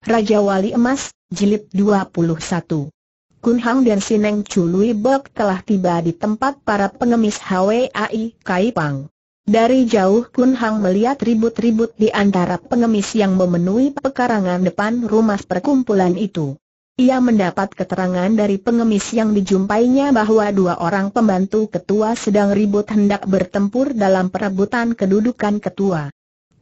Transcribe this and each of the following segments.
Raja Wali Emas, Jilid 21 Kun Hang dan Sineng Chului Bok telah tiba di tempat para pengemis HWAI Kai Pang. Dari jauh Kun Hang melihat ribut-ribut di antara pengemis yang memenuhi pekarangan depan rumah perkumpulan itu. Ia mendapat keterangan dari pengemis yang dijumpainya bahwa dua orang pembantu ketua sedang ribut hendak bertempur dalam perebutan kedudukan ketua.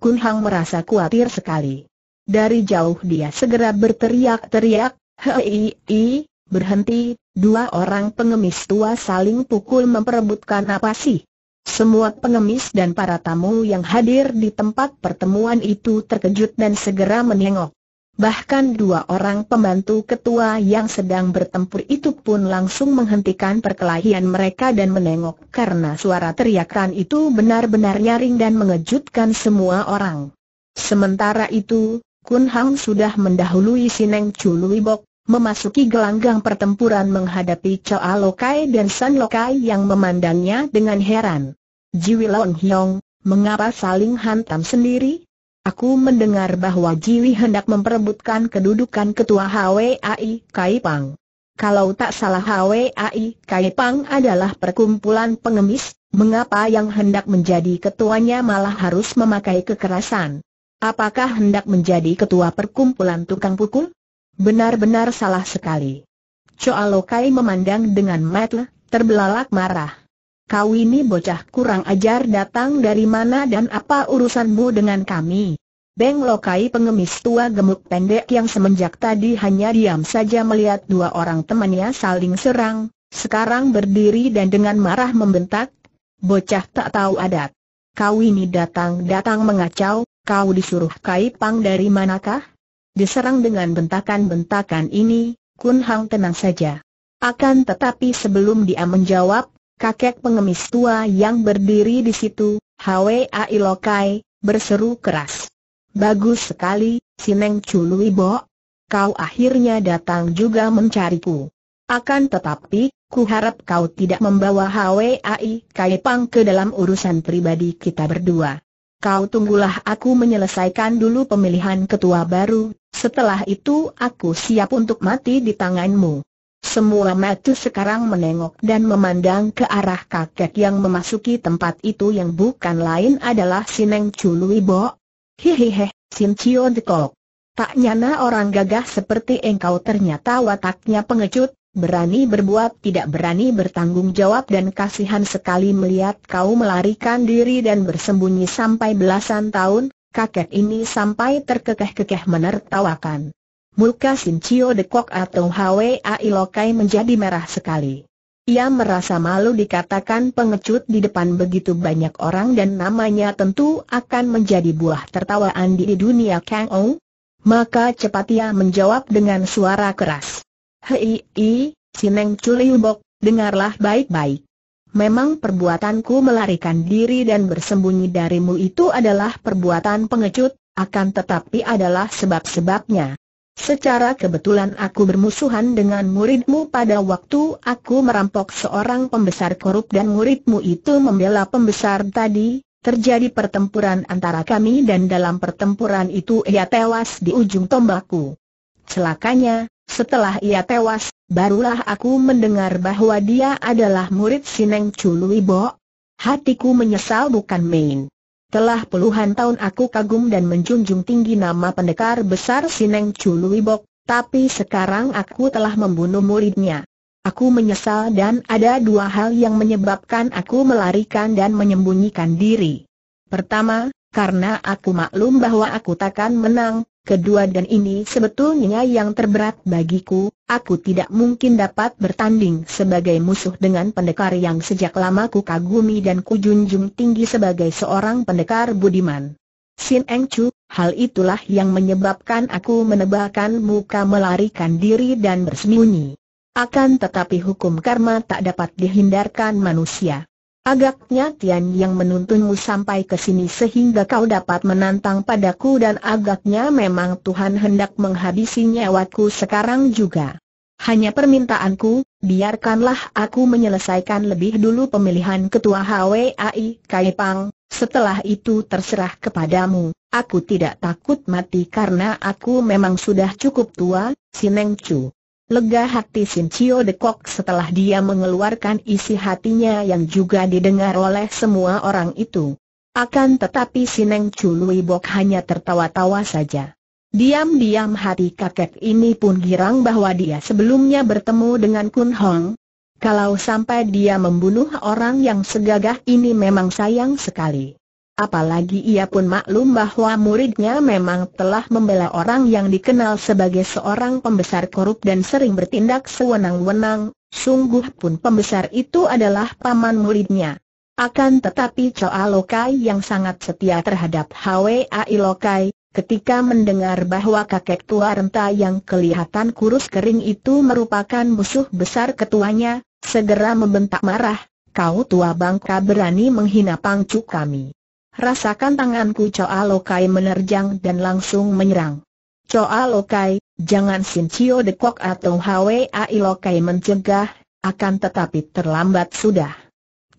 Kun Hang merasa khawatir sekali. Dari jauh dia segera berteriak-teriak, hei, berhenti, dua orang pengemis tua saling pukul memperebutkan apa sih? Semua pengemis dan para tamu yang hadir di tempat pertemuan itu terkejut dan segera menengok. Bahkan dua orang pembantu ketua yang sedang bertempur itu pun langsung menghentikan perkelahian mereka dan menengok karena suara teriakan itu benar-benar nyaring dan mengejutkan semua orang. Sementara itu, Kun Hang sudah mendahului Sineng Chu Bok, memasuki gelanggang pertempuran menghadapi Choa Lokai dan San Lokai yang memandangnya dengan heran. Jiwi Long Hiong, mengapa saling hantam sendiri? Aku mendengar bahwa Jiwi hendak memperebutkan kedudukan ketua HWAI Kaipang. Kalau tak salah HWAI Kaipang adalah perkumpulan pengemis, mengapa yang hendak menjadi ketuanya malah harus memakai kekerasan? Apakah hendak menjadi ketua perkumpulan tukang pukul? Benar-benar salah sekali. Choa Lokai memandang dengan mata terbelalak marah. Kau ini bocah kurang ajar datang dari mana dan apa urusanmu dengan kami? Beng Lokai pengemis tua gemuk pendek yang semenjak tadi hanya diam saja melihat dua orang temannya saling serang, sekarang berdiri dan dengan marah membentak, bocah tak tahu adat. Kau ini datang-datang mengacau, Kau disuruh Kai Pang dari manakah? Diserang dengan bentakan-bentakan ini, Kun Hang tenang saja. Akan tetapi sebelum dia menjawab, kakek pengemis tua yang berdiri di situ, Hwa Lokai, berseru keras. Bagus sekali, Sineng Chului Bo. Kau akhirnya datang juga mencariku. Akan tetapi, ku harap kau tidak membawa Ai Kai Pang ke dalam urusan pribadi kita berdua. Kau tunggulah aku menyelesaikan dulu pemilihan ketua baru, setelah itu aku siap untuk mati di tanganmu. Semua mata sekarang menengok dan memandang ke arah kakek yang memasuki tempat itu yang bukan lain adalah Sineng Chului Bo. Hehehe, Sin Chion Dekok. Tak nyana orang gagah seperti engkau ternyata wataknya pengecut, Berani berbuat tidak berani bertanggung jawab dan kasihan sekali melihat kau melarikan diri dan bersembunyi sampai belasan tahun, kakek ini sampai terkekeh-kekeh menertawakan. Muka Sincio Dekok atau Hwa Ilokai menjadi merah sekali. Ia merasa malu dikatakan pengecut di depan begitu banyak orang dan namanya tentu akan menjadi buah tertawaan di dunia Kang Ong. Maka cepat ia menjawab dengan suara keras. Hei, i, si Neng Culiubok, dengarlah baik-baik. Memang perbuatanku melarikan diri dan bersembunyi darimu itu adalah perbuatan pengecut, akan tetapi adalah sebab-sebabnya. Secara kebetulan aku bermusuhan dengan muridmu pada waktu aku merampok seorang pembesar korup dan muridmu itu membela pembesar tadi, terjadi pertempuran antara kami dan dalam pertempuran itu ia tewas di ujung tombakku. Celakanya, setelah ia tewas, barulah aku mendengar bahwa dia adalah murid Sineng Chului Hatiku menyesal bukan main. Telah puluhan tahun aku kagum dan menjunjung tinggi nama pendekar besar Sineng Chului tapi sekarang aku telah membunuh muridnya. Aku menyesal dan ada dua hal yang menyebabkan aku melarikan dan menyembunyikan diri. Pertama, karena aku maklum bahwa aku takkan menang, Kedua dan ini sebetulnya yang terberat bagiku, aku tidak mungkin dapat bertanding sebagai musuh dengan pendekar yang sejak lama ku kagumi dan ku junjung tinggi sebagai seorang pendekar budiman. Sin Eng Chu, hal itulah yang menyebabkan aku menebalkan muka melarikan diri dan bersembunyi. Akan tetapi hukum karma tak dapat dihindarkan manusia. Agaknya Tian yang menuntunmu sampai ke sini sehingga kau dapat menantang padaku dan agaknya memang Tuhan hendak menghabisi nyawaku sekarang juga. Hanya permintaanku, biarkanlah aku menyelesaikan lebih dulu pemilihan ketua HWAI Kai Pang, setelah itu terserah kepadamu. Aku tidak takut mati karena aku memang sudah cukup tua, Sineng Chu. Lega hati Sin De Dekok setelah dia mengeluarkan isi hatinya yang juga didengar oleh semua orang itu. Akan tetapi Sineng Chului Bok hanya tertawa-tawa saja. Diam-diam hati kakek ini pun girang bahwa dia sebelumnya bertemu dengan Kun Hong. Kalau sampai dia membunuh orang yang segagah ini memang sayang sekali. Apalagi ia pun maklum bahwa muridnya memang telah membela orang yang dikenal sebagai seorang pembesar korup dan sering bertindak sewenang-wenang, sungguh pun pembesar itu adalah paman muridnya. Akan tetapi Choa Lokai yang sangat setia terhadap Hwai Lokai, ketika mendengar bahwa kakek tua renta yang kelihatan kurus kering itu merupakan musuh besar ketuanya, segera membentak marah, kau tua bangka berani menghina pangcu kami. Rasakan tanganku Choa Lokai menerjang dan langsung menyerang. Choa Lokai, jangan Sin Sincio Dekok atau Hwai Lokai mencegah, akan tetapi terlambat sudah.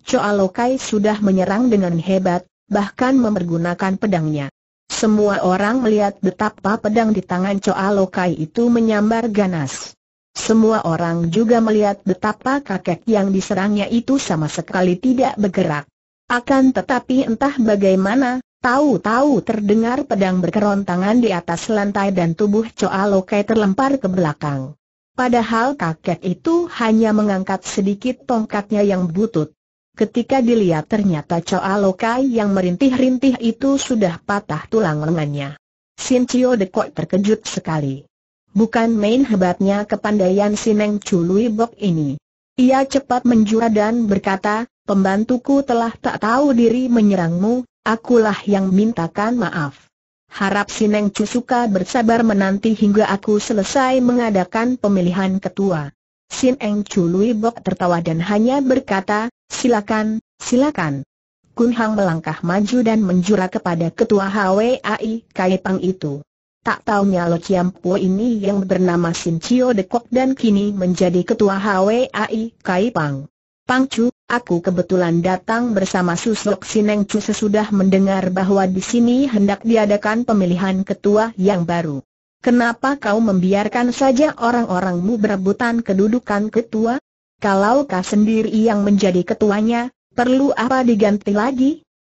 Choa Lokai sudah menyerang dengan hebat, bahkan memergunakan pedangnya. Semua orang melihat betapa pedang di tangan Choa Lokai itu menyambar ganas. Semua orang juga melihat betapa kakek yang diserangnya itu sama sekali tidak bergerak. Akan tetapi entah bagaimana, tahu-tahu terdengar pedang berkerontangan di atas lantai dan tubuh Choa Lokai terlempar ke belakang. Padahal kakek itu hanya mengangkat sedikit tongkatnya yang butut. Ketika dilihat ternyata Choa Lokai yang merintih-rintih itu sudah patah tulang lengannya. Sin Cio Dekok terkejut sekali. Bukan main hebatnya kepandaian Sineng Chului Bok ini. Ia cepat menjual dan berkata, pembantuku telah tak tahu diri menyerangmu, akulah yang mintakan maaf. Harap Sineng Cusuka bersabar menanti hingga aku selesai mengadakan pemilihan ketua. Sineng Eng Bok tertawa dan hanya berkata, silakan, silakan. Kun Hang melangkah maju dan menjura kepada ketua HWAI Kai Pang itu. Tak taunya Lo Chiam Po ini yang bernama Sin Chio Dekok dan kini menjadi ketua HWAI Kai Pang. Pang Chu, Aku kebetulan datang bersama Susok Sineng Chu sesudah mendengar bahwa di sini hendak diadakan pemilihan ketua yang baru. Kenapa kau membiarkan saja orang-orangmu berebutan kedudukan ketua? Kalau kau sendiri yang menjadi ketuanya, perlu apa diganti lagi?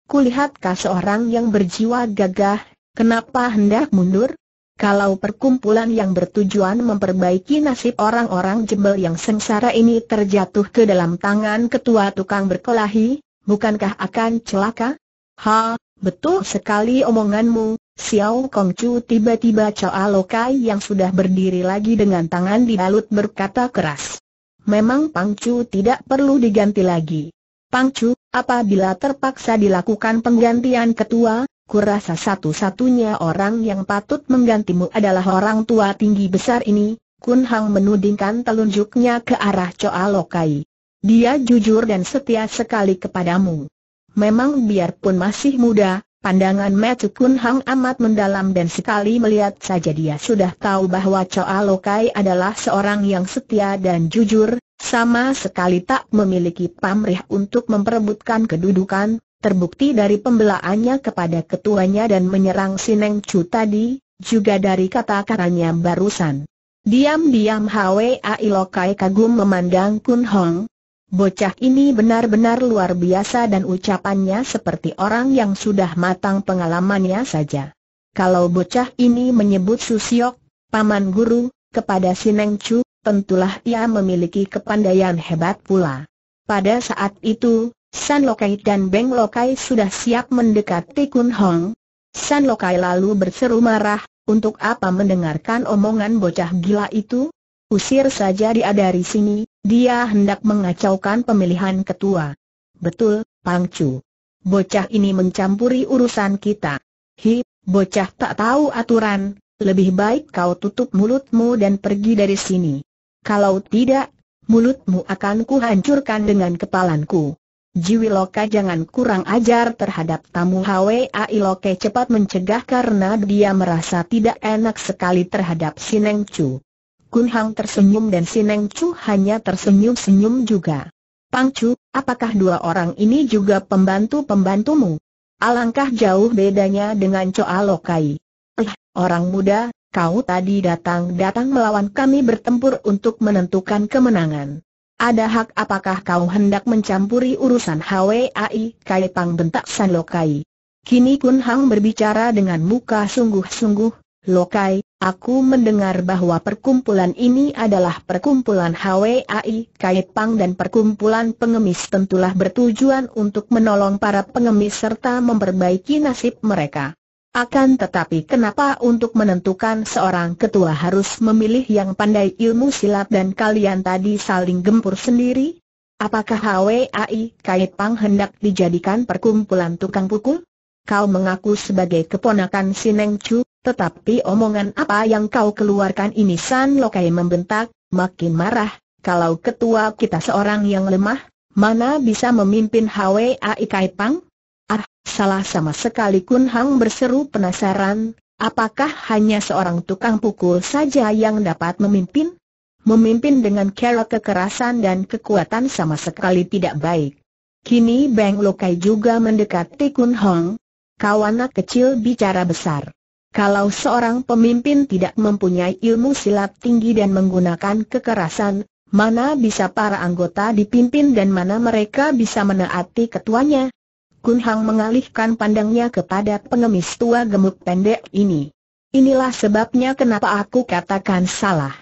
Kulihat kau seorang yang berjiwa gagah, kenapa hendak mundur? Kalau perkumpulan yang bertujuan memperbaiki nasib orang-orang jembel yang sengsara ini terjatuh ke dalam tangan ketua tukang berkelahi, bukankah akan celaka? Ha, betul sekali omonganmu, Xiao Kongcu tiba-tiba Chao Lokai yang sudah berdiri lagi dengan tangan di dibalut berkata keras. Memang Pangcu tidak perlu diganti lagi. Pangcu, apabila terpaksa dilakukan penggantian ketua, kurasa satu-satunya orang yang patut menggantimu adalah orang tua tinggi besar ini, Kun Hang menudingkan telunjuknya ke arah Choa Lokai. Dia jujur dan setia sekali kepadamu. Memang biarpun masih muda, pandangan Matthew Kun Hang amat mendalam dan sekali melihat saja dia sudah tahu bahwa Choa Lokai adalah seorang yang setia dan jujur, sama sekali tak memiliki pamrih untuk memperebutkan kedudukan, Terbukti dari pembelaannya kepada ketuanya dan menyerang Sineng Chu tadi, juga dari kata-katanya barusan. Diam-diam Hwa Lokai kagum memandang Kun Hong. Bocah ini benar-benar luar biasa dan ucapannya seperti orang yang sudah matang pengalamannya saja. Kalau bocah ini menyebut Susiok, paman guru, kepada Sineng Chu, tentulah ia memiliki kepandaian hebat pula. Pada saat itu, San Lokai dan Beng Lokai sudah siap mendekati Kun Hong. San Lokai lalu berseru marah, untuk apa mendengarkan omongan bocah gila itu? Usir saja dia dari sini, dia hendak mengacaukan pemilihan ketua. Betul, Pang Chu. Bocah ini mencampuri urusan kita. Hi, bocah tak tahu aturan, lebih baik kau tutup mulutmu dan pergi dari sini. Kalau tidak, mulutmu akan kuhancurkan dengan kepalanku. Jiwiloka jangan kurang ajar terhadap tamu HWAI Iloke cepat mencegah karena dia merasa tidak enak sekali terhadap Sineng Chu. Kun Hang tersenyum dan Sineng Chu hanya tersenyum-senyum juga. Pang Chu, apakah dua orang ini juga pembantu-pembantumu? Alangkah jauh bedanya dengan Choa Lokai. Eh, orang muda, kau tadi datang-datang melawan kami bertempur untuk menentukan kemenangan. Ada hak apakah kau hendak mencampuri urusan HWAI, Kai Pang bentak San Lokai. Kini Kun Hang berbicara dengan muka sungguh-sungguh, Lokai, aku mendengar bahwa perkumpulan ini adalah perkumpulan HWAI, Kai Pang dan perkumpulan pengemis tentulah bertujuan untuk menolong para pengemis serta memperbaiki nasib mereka. Akan tetapi kenapa untuk menentukan seorang ketua harus memilih yang pandai ilmu silat dan kalian tadi saling gempur sendiri? Apakah HWAI Kait Pang hendak dijadikan perkumpulan tukang pukul? Kau mengaku sebagai keponakan si Chu, tetapi omongan apa yang kau keluarkan ini San Lokai membentak, makin marah, kalau ketua kita seorang yang lemah, mana bisa memimpin HWAI Kait Pang? Salah sama sekali Kun Hang berseru penasaran, apakah hanya seorang tukang pukul saja yang dapat memimpin? Memimpin dengan cara kekerasan dan kekuatan sama sekali tidak baik. Kini Beng Lokai juga mendekati Kun Hong. Kawanak kecil bicara besar. Kalau seorang pemimpin tidak mempunyai ilmu silat tinggi dan menggunakan kekerasan, mana bisa para anggota dipimpin dan mana mereka bisa menaati ketuanya? Kun Hang mengalihkan pandangnya kepada pengemis tua gemuk pendek ini. Inilah sebabnya kenapa aku katakan salah.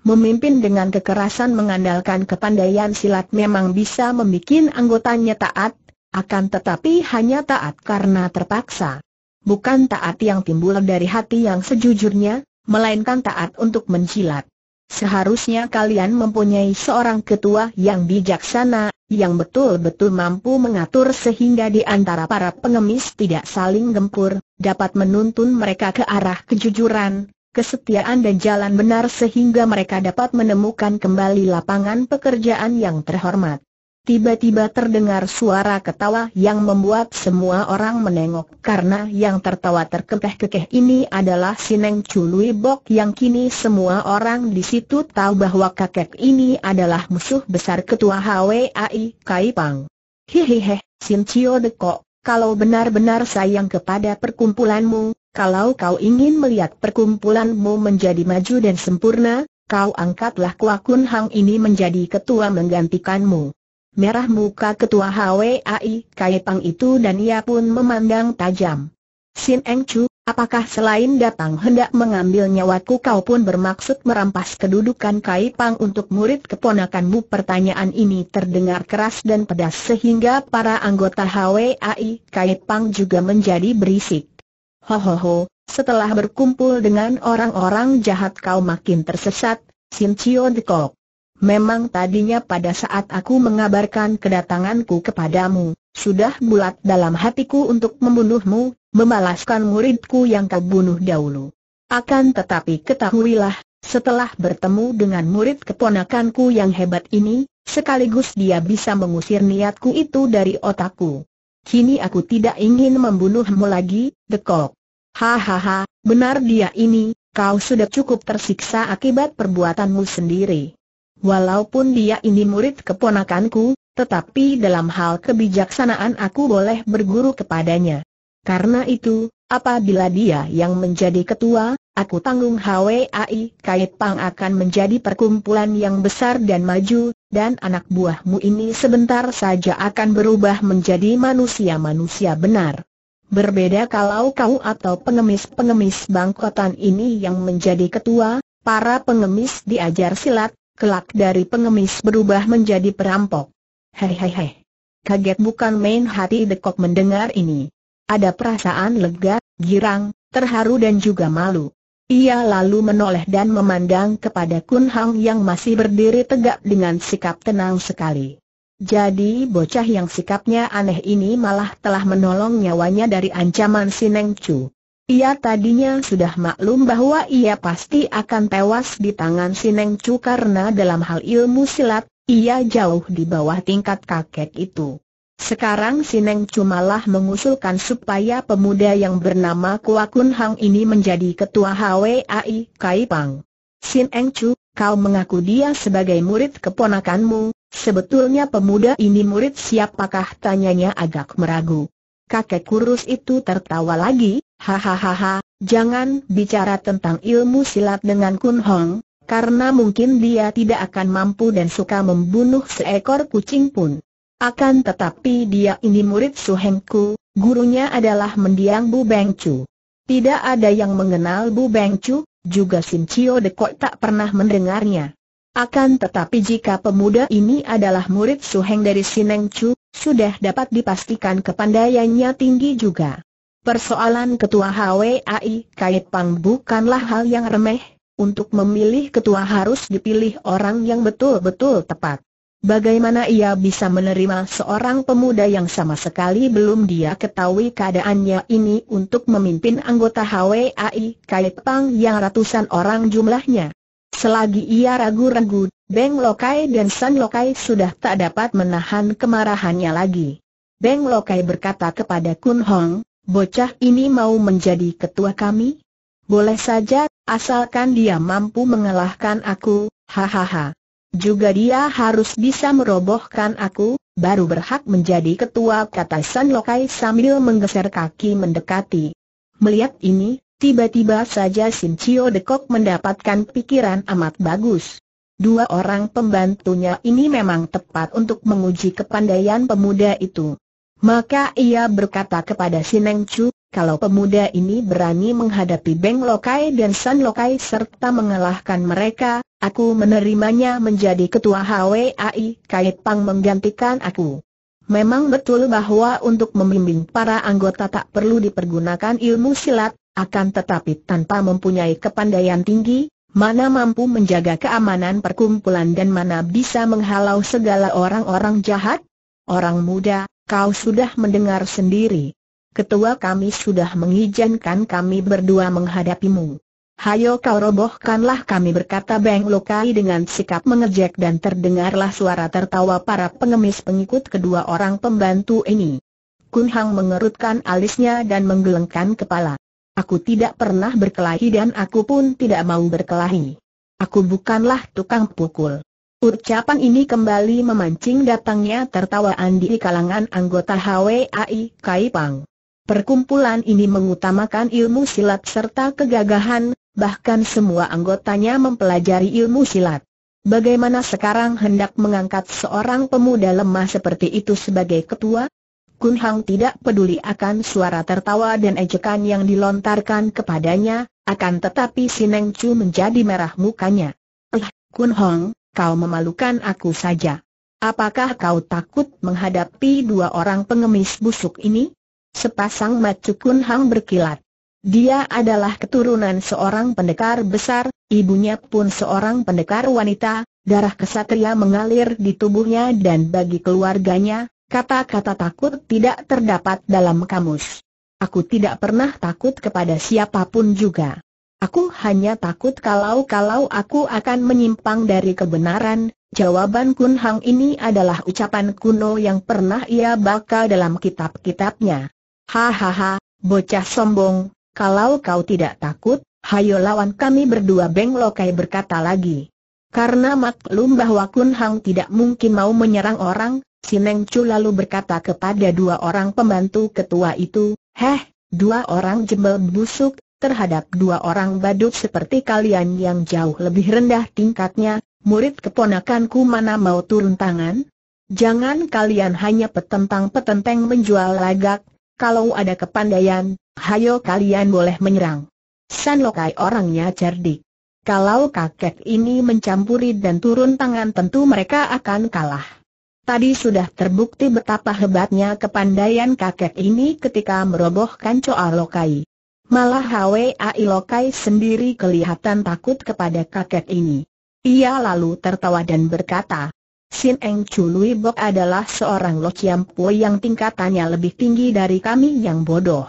Memimpin dengan kekerasan mengandalkan kepandaian silat memang bisa membuat anggotanya taat, akan tetapi hanya taat karena terpaksa. Bukan taat yang timbul dari hati yang sejujurnya, melainkan taat untuk menjilat. Seharusnya kalian mempunyai seorang ketua yang bijaksana, yang betul-betul mampu mengatur sehingga di antara para pengemis tidak saling gempur, dapat menuntun mereka ke arah kejujuran, kesetiaan dan jalan benar sehingga mereka dapat menemukan kembali lapangan pekerjaan yang terhormat. Tiba-tiba terdengar suara ketawa yang membuat semua orang menengok karena yang tertawa terkekeh-kekeh ini adalah Sineng Chului Bok yang kini semua orang di situ tahu bahwa kakek ini adalah musuh besar ketua HWAI Kai Pang. Hihihe, Sin Chio Deko, kalau benar-benar sayang kepada perkumpulanmu, kalau kau ingin melihat perkumpulanmu menjadi maju dan sempurna, kau angkatlah Kua Kun Hang ini menjadi ketua menggantikanmu merah muka ketua HWAI Kaipang itu dan ia pun memandang tajam. Sin Eng Chu, apakah selain datang hendak mengambil nyawaku kau pun bermaksud merampas kedudukan Kaipang untuk murid keponakanmu? Pertanyaan ini terdengar keras dan pedas sehingga para anggota HWAI Kaipang juga menjadi berisik. Ho ho ho, setelah berkumpul dengan orang-orang jahat kau makin tersesat, Sin Chio Dekok. Memang tadinya pada saat aku mengabarkan kedatanganku kepadamu, sudah bulat dalam hatiku untuk membunuhmu, membalaskan muridku yang kau bunuh dahulu. Akan tetapi ketahuilah, setelah bertemu dengan murid keponakanku yang hebat ini, sekaligus dia bisa mengusir niatku itu dari otakku. Kini aku tidak ingin membunuhmu lagi, dekok. Hahaha, benar dia ini, kau sudah cukup tersiksa akibat perbuatanmu sendiri. Walaupun dia ini murid keponakanku, tetapi dalam hal kebijaksanaan aku boleh berguru kepadanya. Karena itu, apabila dia yang menjadi ketua, aku tanggung HWAI Kait Pang akan menjadi perkumpulan yang besar dan maju, dan anak buahmu ini sebentar saja akan berubah menjadi manusia-manusia benar. Berbeda kalau kau atau pengemis-pengemis bangkotan ini yang menjadi ketua, para pengemis diajar silat, Kelak dari pengemis berubah menjadi perampok. Hei hei hei. Kaget bukan main hati Dekok mendengar ini. Ada perasaan lega, girang, terharu dan juga malu. Ia lalu menoleh dan memandang kepada Kun Hang yang masih berdiri tegak dengan sikap tenang sekali. Jadi bocah yang sikapnya aneh ini malah telah menolong nyawanya dari ancaman si Chu. Ia tadinya sudah maklum bahwa ia pasti akan tewas di tangan Sineng Neng Chu karena dalam hal ilmu silat, ia jauh di bawah tingkat kakek itu. Sekarang Sineng Neng Chu malah mengusulkan supaya pemuda yang bernama Kuakun Hang ini menjadi ketua HWAI Kaipang. Pang. Sineng Chu, kau mengaku dia sebagai murid keponakanmu, sebetulnya pemuda ini murid siapakah tanyanya agak meragu. Kakek kurus itu tertawa lagi, Hahaha, jangan bicara tentang ilmu silat dengan Kun Hong, karena mungkin dia tidak akan mampu dan suka membunuh seekor kucing pun. Akan tetapi dia ini murid Su Hengku, gurunya adalah mendiang Bu Beng Chu. Tidak ada yang mengenal Bu Beng Chu, juga Sim Chio Dekok tak pernah mendengarnya. Akan tetapi jika pemuda ini adalah murid Su Heng dari Sineng Chu, sudah dapat dipastikan kepandaiannya tinggi juga. Persoalan ketua HWAI Kait Pang bukanlah hal yang remeh, untuk memilih ketua harus dipilih orang yang betul-betul tepat. Bagaimana ia bisa menerima seorang pemuda yang sama sekali belum dia ketahui keadaannya ini untuk memimpin anggota HWAI Pang yang ratusan orang jumlahnya? Selagi ia ragu-ragu, Beng Lokai dan San Lokai sudah tak dapat menahan kemarahannya lagi. Beng Lokai berkata kepada Kun Hong, Bocah ini mau menjadi ketua kami? Boleh saja, asalkan dia mampu mengalahkan aku, hahaha. Juga dia harus bisa merobohkan aku, baru berhak menjadi ketua kata San Lokai sambil menggeser kaki mendekati. Melihat ini, tiba-tiba saja Sin Chio Dekok mendapatkan pikiran amat bagus. Dua orang pembantunya ini memang tepat untuk menguji kepandaian pemuda itu. Maka ia berkata kepada si Neng Chu, kalau pemuda ini berani menghadapi Beng Lokai dan San Lokai serta mengalahkan mereka, aku menerimanya menjadi ketua HWAI Kait Pang menggantikan aku. Memang betul bahwa untuk membimbing para anggota tak perlu dipergunakan ilmu silat, akan tetapi tanpa mempunyai kepandaian tinggi, mana mampu menjaga keamanan perkumpulan dan mana bisa menghalau segala orang-orang jahat? Orang muda, Kau sudah mendengar sendiri. Ketua kami sudah mengizinkan kami berdua menghadapimu. Hayo kau robohkanlah kami berkata Beng Lokai dengan sikap mengejek dan terdengarlah suara tertawa para pengemis pengikut kedua orang pembantu ini. Kun Hang mengerutkan alisnya dan menggelengkan kepala. Aku tidak pernah berkelahi dan aku pun tidak mau berkelahi. Aku bukanlah tukang pukul. Ucapan ini kembali memancing datangnya tertawaan di kalangan anggota HWAI Kaipang. Perkumpulan ini mengutamakan ilmu silat serta kegagahan, bahkan semua anggotanya mempelajari ilmu silat. Bagaimana sekarang hendak mengangkat seorang pemuda lemah seperti itu sebagai ketua? Kun Hang tidak peduli akan suara tertawa dan ejekan yang dilontarkan kepadanya, akan tetapi Sineng Chu menjadi merah mukanya. Eh, Kun Hong, kau memalukan aku saja. Apakah kau takut menghadapi dua orang pengemis busuk ini? Sepasang macu Hang berkilat. Dia adalah keturunan seorang pendekar besar, ibunya pun seorang pendekar wanita, darah kesatria mengalir di tubuhnya dan bagi keluarganya, kata-kata takut tidak terdapat dalam kamus. Aku tidak pernah takut kepada siapapun juga. Aku hanya takut kalau-kalau aku akan menyimpang dari kebenaran, jawaban Kun Hang ini adalah ucapan kuno yang pernah ia baca dalam kitab-kitabnya. Hahaha, bocah sombong, kalau kau tidak takut, hayo lawan kami berdua Beng Lokai berkata lagi. Karena maklum bahwa Kun Hang tidak mungkin mau menyerang orang, si Neng Chu lalu berkata kepada dua orang pembantu ketua itu, Heh, dua orang jembel busuk, terhadap dua orang badut seperti kalian yang jauh lebih rendah tingkatnya, murid keponakanku mana mau turun tangan? Jangan kalian hanya petentang-petenteng menjual lagak, kalau ada kepandaian, hayo kalian boleh menyerang. San Lokai orangnya cerdik. Kalau kakek ini mencampuri dan turun tangan tentu mereka akan kalah. Tadi sudah terbukti betapa hebatnya kepandaian kakek ini ketika merobohkan Coa Lokai. Malah Hwai Lokai sendiri kelihatan takut kepada kakek ini. Ia lalu tertawa dan berkata, Sin Eng Chu Lui Bok adalah seorang Lo Chiam Pue yang tingkatannya lebih tinggi dari kami yang bodoh.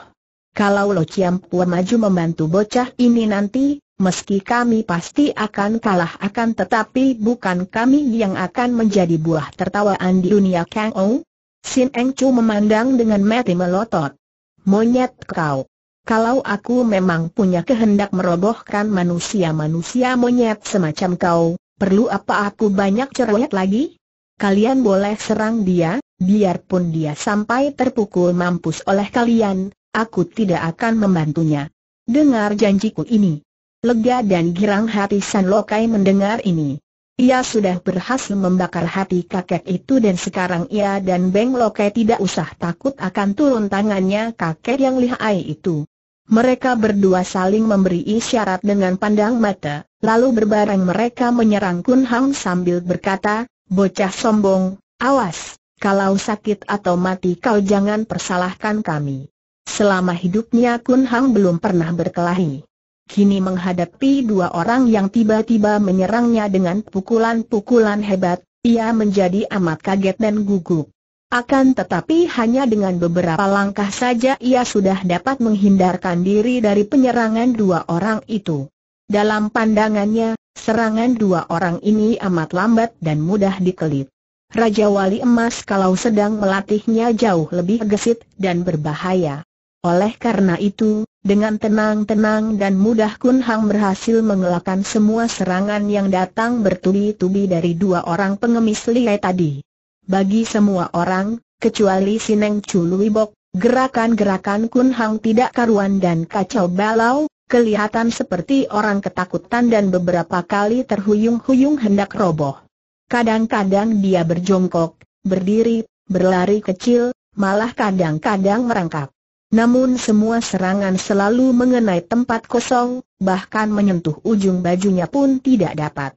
Kalau Lo Chiam Pue maju membantu bocah ini nanti, meski kami pasti akan kalah akan tetapi bukan kami yang akan menjadi buah tertawaan di dunia Kang Ou. Sin Eng Chu memandang dengan mati melotot. Monyet kau kalau aku memang punya kehendak merobohkan manusia-manusia monyet semacam kau, perlu apa aku banyak cerewet lagi? Kalian boleh serang dia, biarpun dia sampai terpukul mampus oleh kalian, aku tidak akan membantunya. Dengar janjiku ini. Lega dan girang hati San Lokai mendengar ini. Ia sudah berhasil membakar hati kakek itu dan sekarang ia dan Beng Lokai tidak usah takut akan turun tangannya kakek yang lihai itu. Mereka berdua saling memberi isyarat dengan pandang mata, lalu berbareng mereka menyerang Kun Hang sambil berkata, Bocah sombong, awas, kalau sakit atau mati kau jangan persalahkan kami. Selama hidupnya Kun Hang belum pernah berkelahi. Kini menghadapi dua orang yang tiba-tiba menyerangnya dengan pukulan-pukulan hebat, ia menjadi amat kaget dan gugup. Akan tetapi hanya dengan beberapa langkah saja ia sudah dapat menghindarkan diri dari penyerangan dua orang itu. Dalam pandangannya, serangan dua orang ini amat lambat dan mudah dikelit. Raja Wali Emas kalau sedang melatihnya jauh lebih gesit dan berbahaya. Oleh karena itu, dengan tenang-tenang dan mudah Kun Hang berhasil mengelakkan semua serangan yang datang bertubi-tubi dari dua orang pengemis liai tadi. Bagi semua orang, kecuali Sineng Chuluibok, gerakan-gerakan Kun Hang tidak karuan dan kacau balau, kelihatan seperti orang ketakutan dan beberapa kali terhuyung-huyung hendak roboh. Kadang-kadang dia berjongkok, berdiri, berlari kecil, malah kadang-kadang merangkak. Namun semua serangan selalu mengenai tempat kosong, bahkan menyentuh ujung bajunya pun tidak dapat.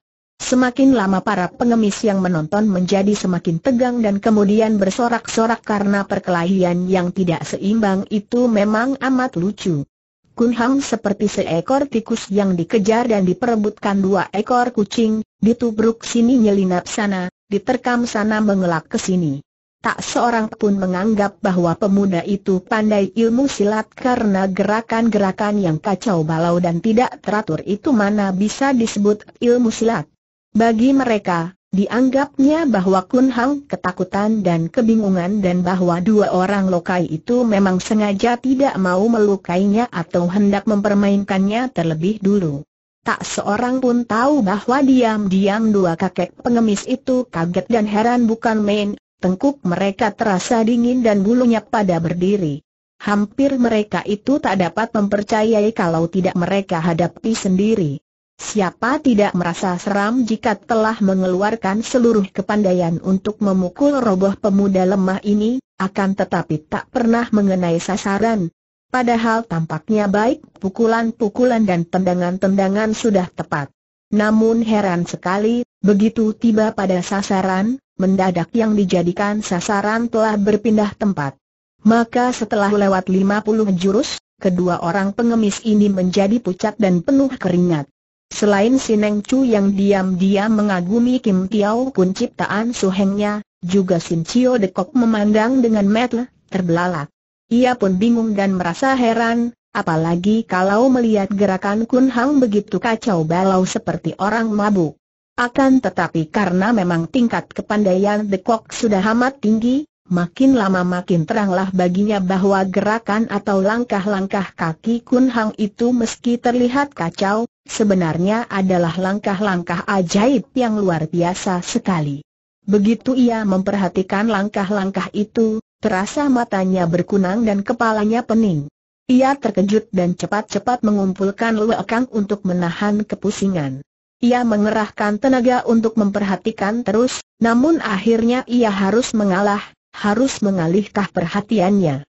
Semakin lama para pengemis yang menonton menjadi semakin tegang dan kemudian bersorak-sorak karena perkelahian yang tidak seimbang itu memang amat lucu. Kun Hang seperti seekor tikus yang dikejar dan diperebutkan dua ekor kucing, ditubruk sini nyelinap sana, diterkam sana mengelak ke sini. Tak seorang pun menganggap bahwa pemuda itu pandai ilmu silat karena gerakan-gerakan yang kacau balau dan tidak teratur itu mana bisa disebut ilmu silat. Bagi mereka, dianggapnya bahwa Kun Hang ketakutan dan kebingungan dan bahwa dua orang lokai itu memang sengaja tidak mau melukainya atau hendak mempermainkannya terlebih dulu. Tak seorang pun tahu bahwa diam-diam dua kakek pengemis itu kaget dan heran bukan main, tengkuk mereka terasa dingin dan bulunya pada berdiri. Hampir mereka itu tak dapat mempercayai kalau tidak mereka hadapi sendiri. Siapa tidak merasa seram jika telah mengeluarkan seluruh kepandaian untuk memukul roboh pemuda lemah ini, akan tetapi tak pernah mengenai sasaran. Padahal tampaknya baik pukulan-pukulan dan tendangan-tendangan sudah tepat. Namun heran sekali, begitu tiba pada sasaran, mendadak yang dijadikan sasaran telah berpindah tempat. Maka setelah lewat 50 jurus, kedua orang pengemis ini menjadi pucat dan penuh keringat. Selain si Chu yang diam-diam mengagumi Kim Tiao Kun ciptaan suhengnya, juga Sin Chio Dekok memandang dengan mata terbelalak. Ia pun bingung dan merasa heran, apalagi kalau melihat gerakan Kun Hang begitu kacau balau seperti orang mabuk. Akan tetapi karena memang tingkat kepandaian Dekok sudah amat tinggi, Makin lama makin teranglah baginya bahwa gerakan atau langkah-langkah kaki Kun Hang itu meski terlihat kacau, sebenarnya adalah langkah-langkah ajaib yang luar biasa sekali. Begitu ia memperhatikan langkah-langkah itu, terasa matanya berkunang dan kepalanya pening. Ia terkejut dan cepat-cepat mengumpulkan luekang untuk menahan kepusingan. Ia mengerahkan tenaga untuk memperhatikan terus, namun akhirnya ia harus mengalah, harus mengalihkan perhatiannya.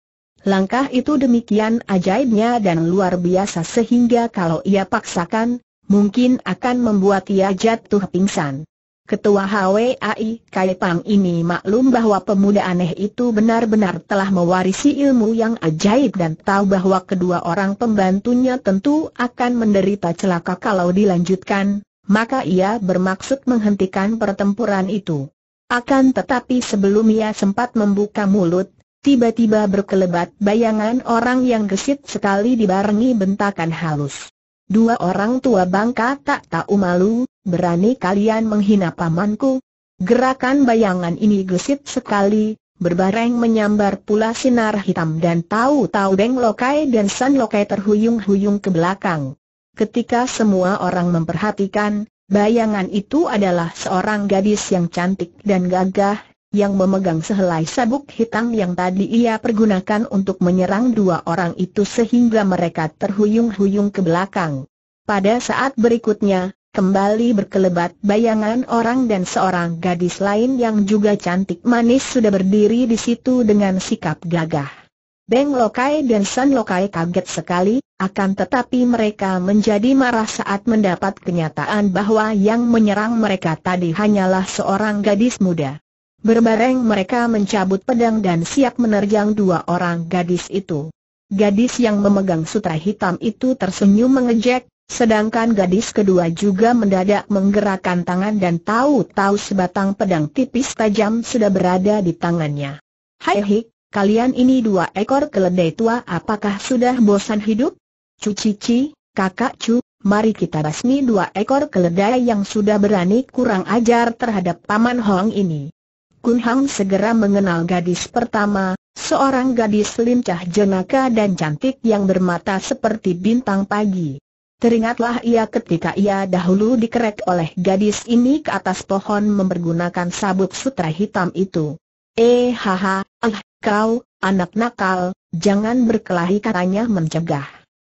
Langkah itu demikian ajaibnya dan luar biasa sehingga kalau ia paksakan, mungkin akan membuat ia jatuh pingsan. Ketua HWAI Kai Pang ini maklum bahwa pemuda aneh itu benar-benar telah mewarisi ilmu yang ajaib dan tahu bahwa kedua orang pembantunya tentu akan menderita celaka kalau dilanjutkan, maka ia bermaksud menghentikan pertempuran itu. Akan tetapi sebelum ia sempat membuka mulut, Tiba-tiba berkelebat bayangan orang yang gesit sekali dibarengi bentakan halus. Dua orang tua bangka tak tahu malu, berani kalian menghina pamanku. Gerakan bayangan ini gesit sekali, berbareng menyambar pula sinar hitam dan tahu-tahu Deng Lokai dan San Lokai terhuyung-huyung ke belakang. Ketika semua orang memperhatikan, bayangan itu adalah seorang gadis yang cantik dan gagah, yang memegang sehelai sabuk hitam yang tadi ia pergunakan untuk menyerang dua orang itu sehingga mereka terhuyung-huyung ke belakang. Pada saat berikutnya, kembali berkelebat bayangan orang dan seorang gadis lain yang juga cantik manis sudah berdiri di situ dengan sikap gagah. Beng Lokai dan San Lokai kaget sekali, akan tetapi mereka menjadi marah saat mendapat kenyataan bahwa yang menyerang mereka tadi hanyalah seorang gadis muda. Berbareng mereka mencabut pedang dan siap menerjang dua orang gadis itu. Gadis yang memegang sutra hitam itu tersenyum mengejek, sedangkan gadis kedua juga mendadak menggerakkan tangan dan tahu-tahu sebatang pedang tipis tajam sudah berada di tangannya. Hai hik, kalian ini dua ekor keledai tua apakah sudah bosan hidup? Cici, kakak cu, mari kita basmi dua ekor keledai yang sudah berani kurang ajar terhadap Paman Hong ini. Kun Hang segera mengenal gadis pertama, seorang gadis lincah jenaka dan cantik yang bermata seperti bintang pagi. Teringatlah ia ketika ia dahulu dikerek oleh gadis ini ke atas pohon mempergunakan sabuk sutra hitam itu. Eh haha, ah, kau, anak nakal, jangan berkelahi katanya mencegah.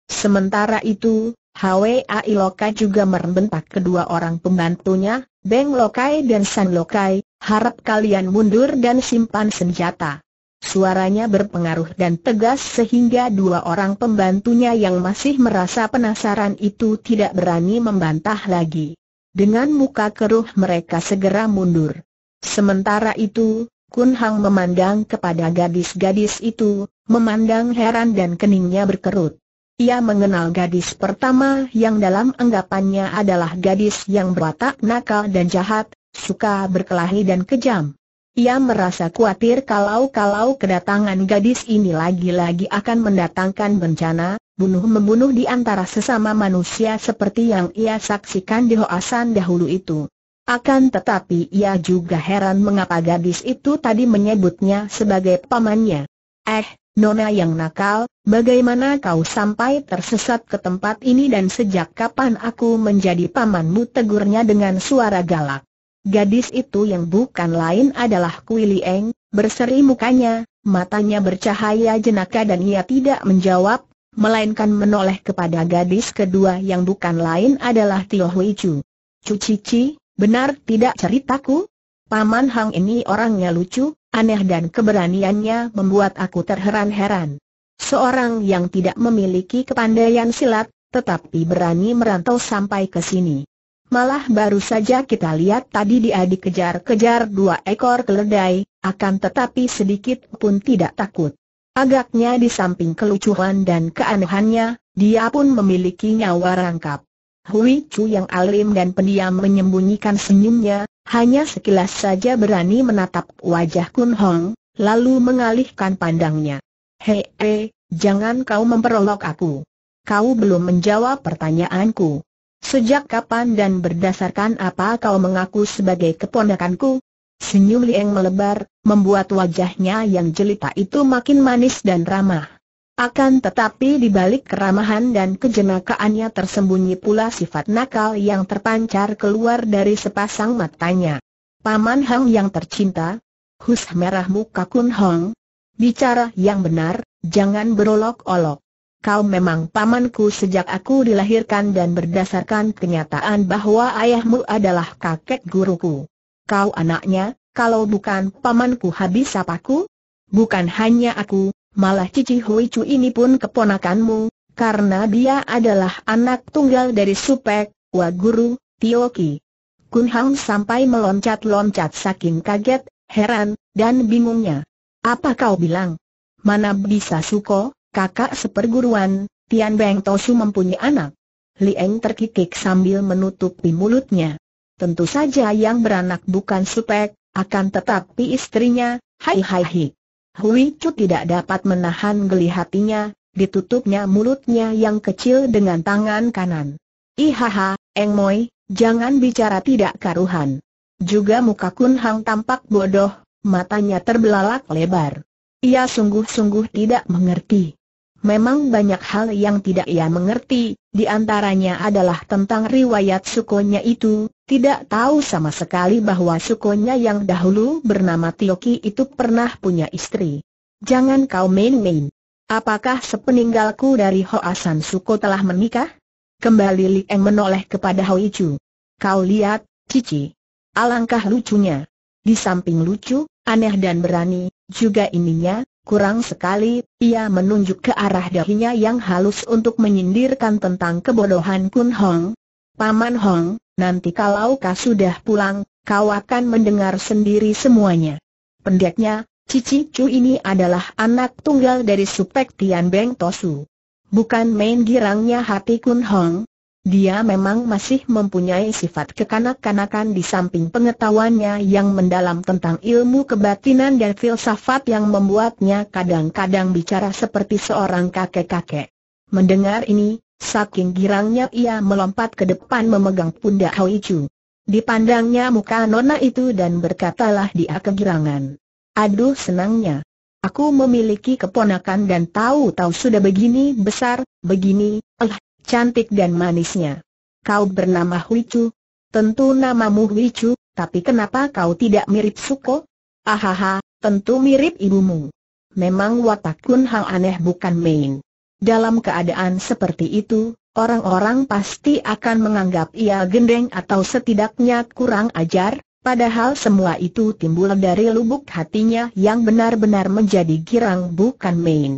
Sementara itu, Hwa Iloka juga merembentak kedua orang pembantunya, Beng Lokai dan San Lokai, Harap kalian mundur dan simpan senjata. Suaranya berpengaruh dan tegas sehingga dua orang pembantunya yang masih merasa penasaran itu tidak berani membantah lagi. Dengan muka keruh mereka segera mundur. Sementara itu, Kun Hang memandang kepada gadis-gadis itu, memandang heran dan keningnya berkerut. Ia mengenal gadis pertama yang dalam anggapannya adalah gadis yang berwatak nakal dan jahat, suka berkelahi dan kejam. Ia merasa khawatir kalau-kalau kedatangan gadis ini lagi-lagi akan mendatangkan bencana, bunuh-membunuh di antara sesama manusia seperti yang ia saksikan di Hoasan dahulu itu. Akan tetapi ia juga heran mengapa gadis itu tadi menyebutnya sebagai pamannya. Eh, Nona yang nakal, bagaimana kau sampai tersesat ke tempat ini dan sejak kapan aku menjadi pamanmu tegurnya dengan suara galak. Gadis itu yang bukan lain adalah Kui Eng, berseri mukanya, matanya bercahaya jenaka dan ia tidak menjawab, melainkan menoleh kepada gadis kedua yang bukan lain adalah Tio Hui Chu. Chu Cici, benar tidak ceritaku? Paman Hang ini orangnya lucu, aneh dan keberaniannya membuat aku terheran-heran. Seorang yang tidak memiliki kepandaian silat, tetapi berani merantau sampai ke sini. Malah baru saja kita lihat tadi dia dikejar-kejar dua ekor keledai, akan tetapi sedikit pun tidak takut. Agaknya di samping kelucuan dan keanehannya, dia pun memiliki nyawa rangkap. Hui Chu yang alim dan pendiam menyembunyikan senyumnya, hanya sekilas saja berani menatap wajah Kun Hong, lalu mengalihkan pandangnya. Hei, he, jangan kau memperolok aku. Kau belum menjawab pertanyaanku. Sejak kapan dan berdasarkan apa kau mengaku sebagai keponakanku? Senyum Lieng melebar, membuat wajahnya yang jelita itu makin manis dan ramah. Akan tetapi di balik keramahan dan kejenakaannya tersembunyi pula sifat nakal yang terpancar keluar dari sepasang matanya. Paman Hang yang tercinta, hus merah muka Kun Hong. Bicara yang benar, jangan berolok-olok kau memang pamanku sejak aku dilahirkan dan berdasarkan kenyataan bahwa ayahmu adalah kakek guruku. Kau anaknya, kalau bukan pamanku habis apaku? Bukan hanya aku, malah Cici Hui Chu ini pun keponakanmu, karena dia adalah anak tunggal dari Supek, Wa Guru, Tioki. Kun Hang sampai meloncat-loncat saking kaget, heran, dan bingungnya. Apa kau bilang? Mana bisa Suko? kakak seperguruan, Tian Beng Tosu mempunyai anak. Lieng terkikik sambil menutupi mulutnya. Tentu saja yang beranak bukan Supek, akan tetapi istrinya, hai hai hai. Hui Chu tidak dapat menahan geli hatinya, ditutupnya mulutnya yang kecil dengan tangan kanan. Ihaha, Eng Moi, jangan bicara tidak karuhan. Juga muka Kun Hang tampak bodoh, matanya terbelalak lebar. Ia sungguh-sungguh tidak mengerti. Memang banyak hal yang tidak ia mengerti, di antaranya adalah tentang riwayat sukonya itu, tidak tahu sama sekali bahwa sukonya yang dahulu bernama Tioki itu pernah punya istri. Jangan kau main-main. Apakah sepeninggalku dari Hoasan Suko telah menikah? Kembali Li Eng menoleh kepada Hoi Chu. Kau lihat, Cici. Alangkah lucunya. Di samping lucu, aneh dan berani, juga ininya, Kurang sekali, ia menunjuk ke arah dahinya yang halus untuk menyindirkan tentang kebodohan Kun Hong. Paman Hong, nanti kalau kau sudah pulang, kau akan mendengar sendiri semuanya. Pendeknya, Cici Chu ini adalah anak tunggal dari Supek Tian Beng Tosu. Bukan main girangnya hati Kun Hong, dia memang masih mempunyai sifat kekanak-kanakan di samping pengetahuannya yang mendalam tentang ilmu kebatinan dan filsafat yang membuatnya kadang-kadang bicara seperti seorang kakek-kakek. Mendengar ini, saking girangnya ia melompat ke depan memegang pundak Hau Icu. Dipandangnya muka nona itu dan berkatalah dia kegirangan. Aduh senangnya. Aku memiliki keponakan dan tahu-tahu sudah begini besar, begini, eh, cantik dan manisnya. Kau bernama Hui Chu. Tentu namamu Hui Chu, tapi kenapa kau tidak mirip Suko? Ahaha, tentu mirip ibumu. Memang watak Kun Hang aneh bukan main. Dalam keadaan seperti itu, orang-orang pasti akan menganggap ia gendeng atau setidaknya kurang ajar, padahal semua itu timbul dari lubuk hatinya yang benar-benar menjadi girang bukan main.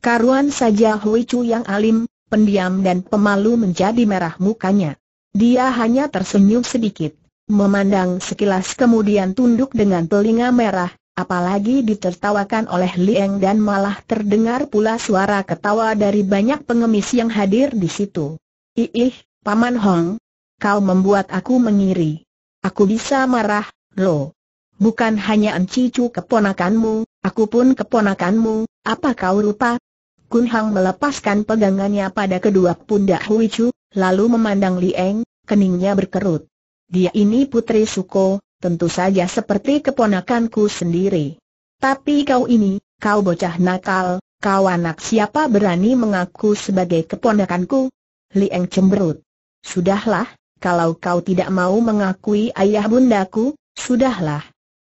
Karuan saja Hui Chu yang alim, pendiam dan pemalu menjadi merah mukanya. Dia hanya tersenyum sedikit, memandang sekilas kemudian tunduk dengan telinga merah, apalagi ditertawakan oleh Lieng dan malah terdengar pula suara ketawa dari banyak pengemis yang hadir di situ. Iih, Paman Hong, kau membuat aku mengiri. Aku bisa marah, lo. Bukan hanya Encicu keponakanmu, aku pun keponakanmu, apa kau rupa, Kun Hang melepaskan pegangannya pada kedua pundak Hui Chu, lalu memandang Lieng, keningnya berkerut. Dia ini putri Suko, tentu saja seperti keponakanku sendiri. Tapi kau ini, kau bocah nakal, kau anak siapa berani mengaku sebagai keponakanku? Lieng cemberut. Sudahlah, kalau kau tidak mau mengakui ayah bundaku, sudahlah.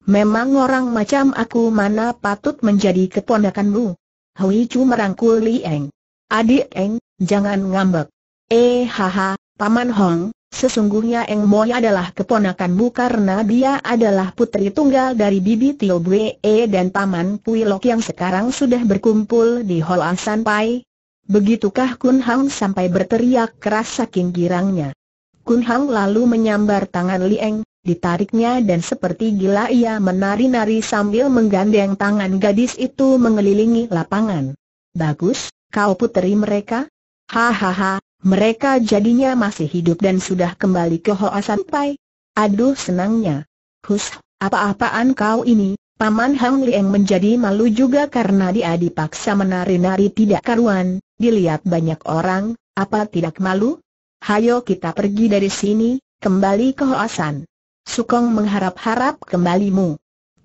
Memang orang macam aku mana patut menjadi keponakanmu? Hui Chu merangkul Li Eng. Adik Eng, jangan ngambek. Eh haha, Paman Hong, sesungguhnya Eng Moi adalah keponakanmu karena dia adalah putri tunggal dari Bibi Tio Bue e dan Paman Pui Lok yang sekarang sudah berkumpul di Hall San Pai. Begitukah Kun Hang sampai berteriak keras saking girangnya. Kun Hang lalu menyambar tangan Li Eng, ditariknya dan seperti gila ia menari-nari sambil menggandeng tangan gadis itu mengelilingi lapangan. Bagus, kau puteri mereka? Hahaha, mereka jadinya masih hidup dan sudah kembali ke Hoa Sampai. Aduh senangnya. Hus, apa-apaan kau ini? Paman Hang Lieng menjadi malu juga karena dia dipaksa menari-nari tidak karuan, dilihat banyak orang, apa tidak malu? Hayo kita pergi dari sini, kembali ke Hoasan. Sukong mengharap-harap kembalimu.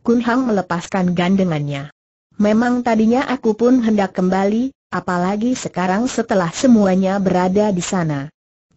Kun Hang melepaskan gandengannya. Memang tadinya aku pun hendak kembali, apalagi sekarang setelah semuanya berada di sana.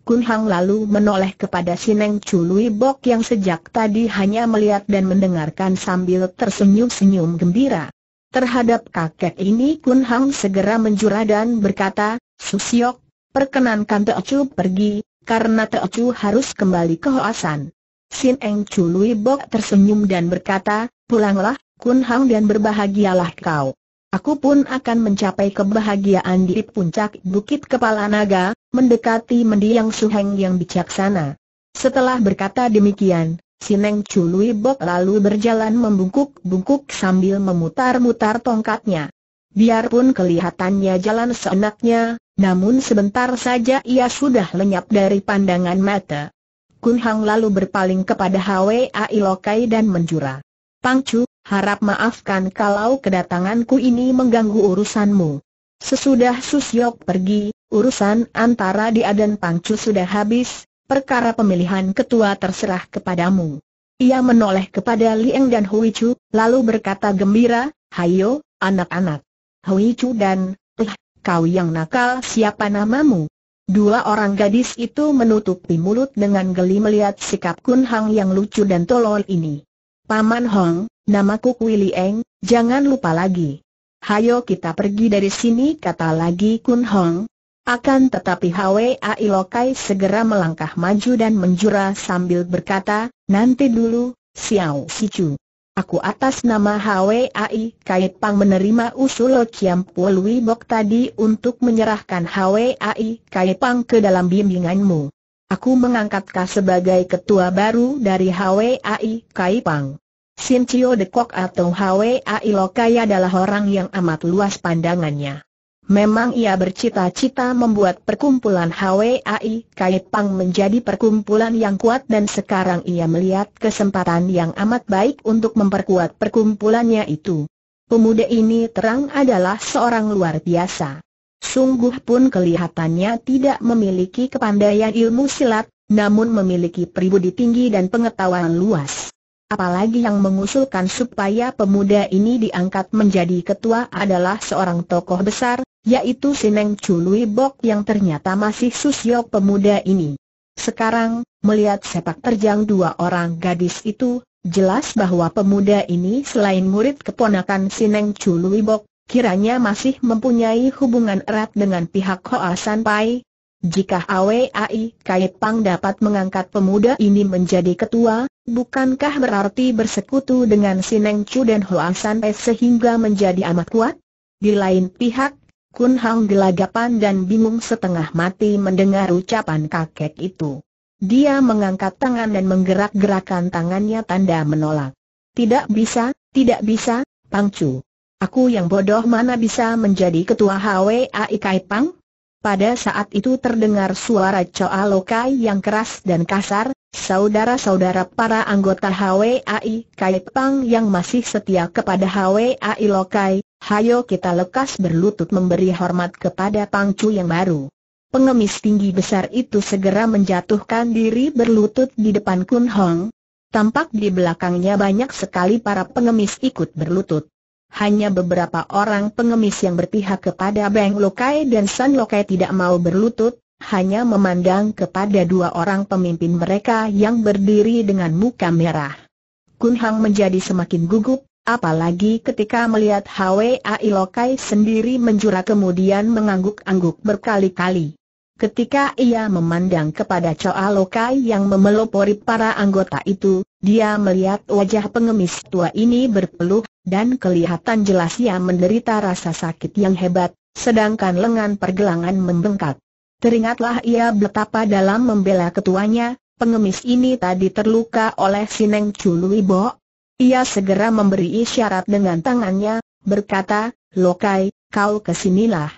Kun Hang lalu menoleh kepada Sineng Chului Bok yang sejak tadi hanya melihat dan mendengarkan sambil tersenyum-senyum gembira. Terhadap kakek ini Kun Hang segera menjura dan berkata, Susiok, perkenankan Teocu pergi, karena Teocu harus kembali ke Hoasan. Sin Eng Chului Bok tersenyum dan berkata, pulanglah, Kun Hang dan berbahagialah kau. Aku pun akan mencapai kebahagiaan di puncak Bukit Kepala Naga, mendekati mendiang Suheng yang bijaksana. Setelah berkata demikian, Sineng Chului Bok lalu berjalan membungkuk-bungkuk sambil memutar-mutar tongkatnya. Biarpun kelihatannya jalan seenaknya, namun sebentar saja ia sudah lenyap dari pandangan mata. Kun Hang lalu berpaling kepada Hwai Lokai dan menjura. Pangcu, harap maafkan kalau kedatanganku ini mengganggu urusanmu. Sesudah Susyok pergi, urusan antara dia dan Pangcu sudah habis, perkara pemilihan ketua terserah kepadamu. Ia menoleh kepada Liang dan Hui Chu, lalu berkata gembira, Hayo, anak-anak. Hui Chu dan, eh, kau yang nakal siapa namamu? Dua orang gadis itu menutupi mulut dengan geli melihat sikap Kun Hang yang lucu dan tolol ini. Paman Hong, namaku Kui Eng, jangan lupa lagi. Hayo kita pergi dari sini kata lagi Kun Hong. Akan tetapi Hwai Lokai segera melangkah maju dan menjura sambil berkata, nanti dulu, Xiao Sichu. Aku atas nama HWAI Kai Pang menerima usul Kiam Pului Bok tadi untuk menyerahkan HWAI Kai Pang ke dalam bimbinganmu. Aku mengangkat sebagai ketua baru dari HWAI Kai Pang. Sin Chio Dekok atau HWAI Lokai adalah orang yang amat luas pandangannya. Memang ia bercita-cita membuat perkumpulan HWAI Kaipang menjadi perkumpulan yang kuat dan sekarang ia melihat kesempatan yang amat baik untuk memperkuat perkumpulannya itu. Pemuda ini terang adalah seorang luar biasa. Sungguh pun kelihatannya tidak memiliki kepandaian ilmu silat, namun memiliki pribudi tinggi dan pengetahuan luas. Apalagi yang mengusulkan supaya pemuda ini diangkat menjadi ketua adalah seorang tokoh besar, yaitu Sineng Chului Bok yang ternyata masih susyok pemuda ini. Sekarang, melihat sepak terjang dua orang gadis itu, jelas bahwa pemuda ini selain murid keponakan Sineng Chului Bok, kiranya masih mempunyai hubungan erat dengan pihak Hoa San Pai, jika Awei Kai Pang dapat mengangkat pemuda ini menjadi ketua, bukankah berarti bersekutu dengan Sineng Chu dan Hoa San Pe sehingga menjadi amat kuat? Di lain pihak, Kun Hang gelagapan dan bingung setengah mati mendengar ucapan kakek itu. Dia mengangkat tangan dan menggerak gerakkan tangannya tanda menolak. Tidak bisa, tidak bisa, Pang Chu. Aku yang bodoh mana bisa menjadi ketua HWAI Kai Pang? Pada saat itu terdengar suara Choa Lokai yang keras dan kasar, saudara-saudara para anggota HWAI kait Pang yang masih setia kepada HWAI Lokai, hayo kita lekas berlutut memberi hormat kepada Pang yang baru. Pengemis tinggi besar itu segera menjatuhkan diri berlutut di depan Kun Hong. Tampak di belakangnya banyak sekali para pengemis ikut berlutut hanya beberapa orang pengemis yang berpihak kepada Beng Lokai dan San Lokai tidak mau berlutut, hanya memandang kepada dua orang pemimpin mereka yang berdiri dengan muka merah. Kun Hang menjadi semakin gugup, apalagi ketika melihat Hwa Lokai sendiri menjura kemudian mengangguk-angguk berkali-kali. Ketika ia memandang kepada Choa Lokai yang memelopori para anggota itu, dia melihat wajah pengemis tua ini berpeluh, dan kelihatan jelas ia menderita rasa sakit yang hebat, sedangkan lengan pergelangan membengkak. Teringatlah ia betapa dalam membela ketuanya, pengemis ini tadi terluka oleh Sineng Chulwibo. Ia segera memberi isyarat dengan tangannya, berkata, Lokai, kau kesinilah.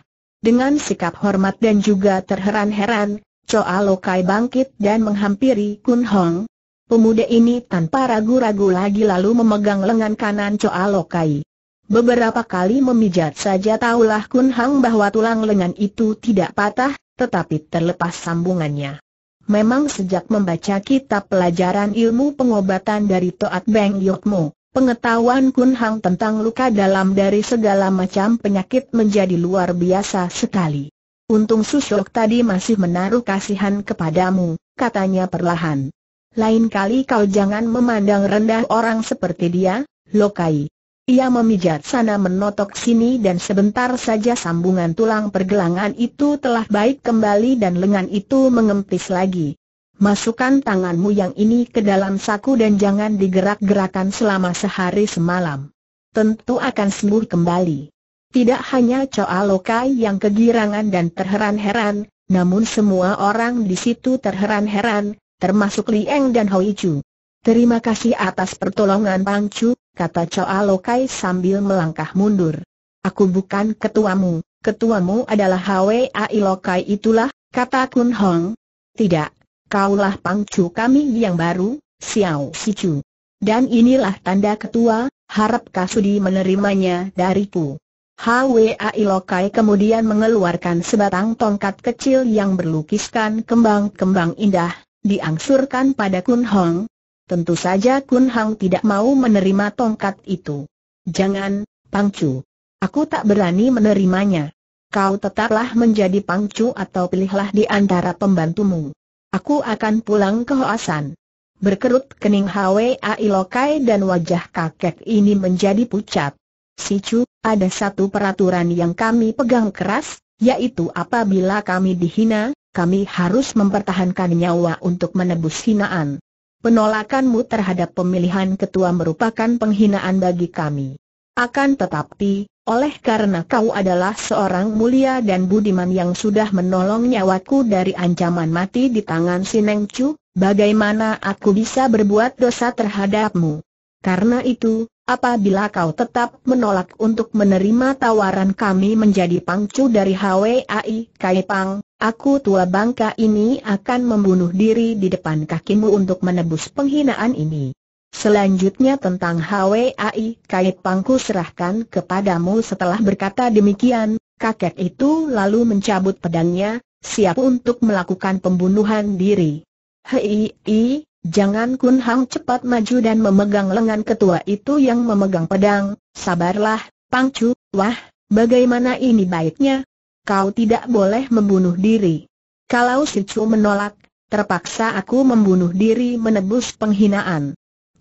Dengan sikap hormat dan juga terheran-heran, Choa Lokai bangkit dan menghampiri Kun Hong. Pemuda ini tanpa ragu-ragu lagi lalu memegang lengan kanan Choa Lokai. Beberapa kali memijat saja taulah Kun Hong bahwa tulang lengan itu tidak patah, tetapi terlepas sambungannya. Memang sejak membaca kitab pelajaran ilmu pengobatan dari Toat Beng Yokmo, Pengetahuan Kun Hang tentang luka dalam dari segala macam penyakit menjadi luar biasa sekali. Untung Susok tadi masih menaruh kasihan kepadamu, katanya perlahan. Lain kali kau jangan memandang rendah orang seperti dia, Lokai. Ia memijat sana menotok sini dan sebentar saja sambungan tulang pergelangan itu telah baik kembali dan lengan itu mengempis lagi. Masukkan tanganmu yang ini ke dalam saku dan jangan digerak-gerakan selama sehari semalam. Tentu akan sembuh kembali. Tidak hanya Choa Lokai yang kegirangan dan terheran-heran, namun semua orang di situ terheran-heran, termasuk Lieng dan Hoi Chu. Terima kasih atas pertolongan Pang Chu, kata Choa Lokai sambil melangkah mundur. Aku bukan ketuamu, ketuamu adalah Hwai Lokai itulah, kata Kun Hong. Tidak, Kaulah pangcu kami yang baru, Xiao Sichu. Dan inilah tanda ketua, harap Kasudi menerimanya dariku. Hwa Ilokai kemudian mengeluarkan sebatang tongkat kecil yang berlukiskan kembang-kembang indah, diangsurkan pada Kun Hong. Tentu saja Kun Hong tidak mau menerima tongkat itu. Jangan, Pangcu. Aku tak berani menerimanya. Kau tetaplah menjadi Pangcu atau pilihlah di antara pembantumu. Aku akan pulang ke Hoasan. Berkerut kening Hwa Ailokai dan wajah kakek ini menjadi pucat. Sicu, ada satu peraturan yang kami pegang keras, yaitu apabila kami dihina, kami harus mempertahankan nyawa untuk menebus hinaan. Penolakanmu terhadap pemilihan ketua merupakan penghinaan bagi kami. Akan tetapi, oleh karena kau adalah seorang mulia dan budiman yang sudah menolong nyawaku dari ancaman mati di tangan Sinengcu, Chu, bagaimana aku bisa berbuat dosa terhadapmu? Karena itu, apabila kau tetap menolak untuk menerima tawaran kami menjadi pangcu dari HWAI Pang, aku tua bangka ini akan membunuh diri di depan kakimu untuk menebus penghinaan ini. Selanjutnya tentang HWAI, kait pangku serahkan kepadamu setelah berkata demikian, kakek itu lalu mencabut pedangnya, siap untuk melakukan pembunuhan diri. Hei, i, jangan Kun Hang cepat maju dan memegang lengan ketua itu yang memegang pedang, sabarlah, Pangcu, wah, bagaimana ini baiknya? Kau tidak boleh membunuh diri. Kalau si Chu menolak, terpaksa aku membunuh diri menebus penghinaan.